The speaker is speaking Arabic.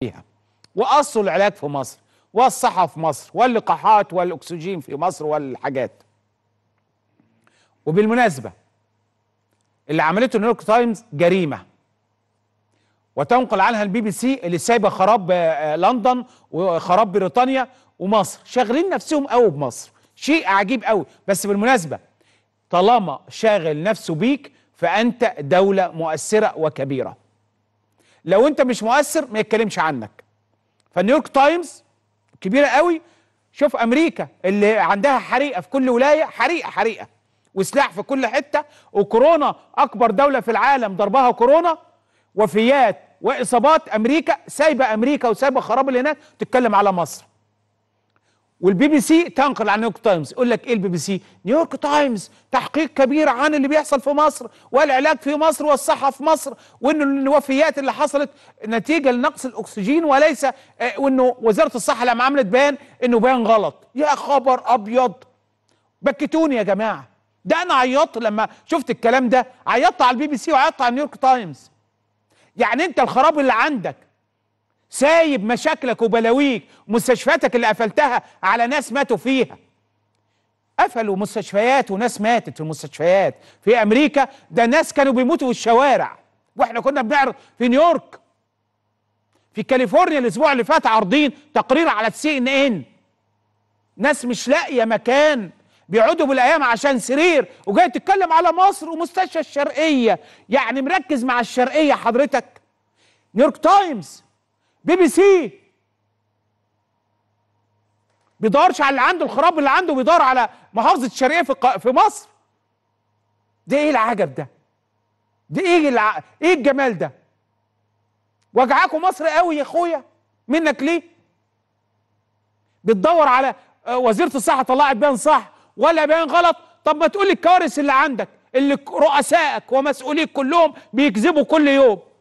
فيها واصل العلاج في مصر والصحه في مصر واللقاحات والاكسجين في مصر والحاجات وبالمناسبه اللي عملته نيويورك تايمز جريمه وتنقل عنها البي بي سي اللي سايبه خراب آه، آه، لندن وخراب بريطانيا ومصر شاغلين نفسهم قوي بمصر شيء عجيب قوي بس بالمناسبه طالما شاغل نفسه بيك فانت دوله مؤثره وكبيره لو انت مش مؤثر ما يتكلمش عنك فنيويورك تايمز كبيره قوي شوف امريكا اللي عندها حريقه في كل ولايه حريقه حريقه وسلاح في كل حته وكورونا اكبر دوله في العالم ضربها كورونا وفيات واصابات امريكا سايبه امريكا وسايبه خراب اللي هناك تتكلم على مصر والبي بي سي تنقل عن نيويورك تايمز يقول لك ايه البي بي سي نيويورك تايمز تحقيق كبير عن اللي بيحصل في مصر والعلاج في مصر والصحه في مصر وان الوفيات اللي حصلت نتيجه لنقص الاكسجين وليس آه، وانه وزاره الصحه لما عملت بيان انه بيان غلط يا خبر ابيض بكتوني يا جماعه ده انا عيطت لما شفت الكلام ده عيطت على البي بي سي وعيطت على نيويورك تايمز يعني انت الخراب اللي عندك سايب مشاكلك وبلاويك مستشفياتك اللي قفلتها على ناس ماتوا فيها قفلوا مستشفيات وناس ماتت في المستشفيات في امريكا ده ناس كانوا بيموتوا في الشوارع واحنا كنا بنعرض في نيويورك في كاليفورنيا الاسبوع اللي فات عارضين تقرير على السي ان ان ناس مش لاقيه مكان بيقعدوا بالايام عشان سرير وجاي تتكلم على مصر ومستشفى الشرقيه يعني مركز مع الشرقيه حضرتك نيويورك تايمز بي بي سي بيدورش على اللي عنده الخراب اللي عنده بيدور على محافظه الشرقيه في في مصر ده ايه العجب ده ده ايه الع... ايه الجمال ده وجعاكم مصر قوي يا اخويا منك ليه بتدور على آه، وزيره الصحه طلعت بيان صح ولا بيان غلط طب ما تقول الكوارث اللي عندك اللي رؤسائك ومسؤوليك كلهم بيكذبوا كل يوم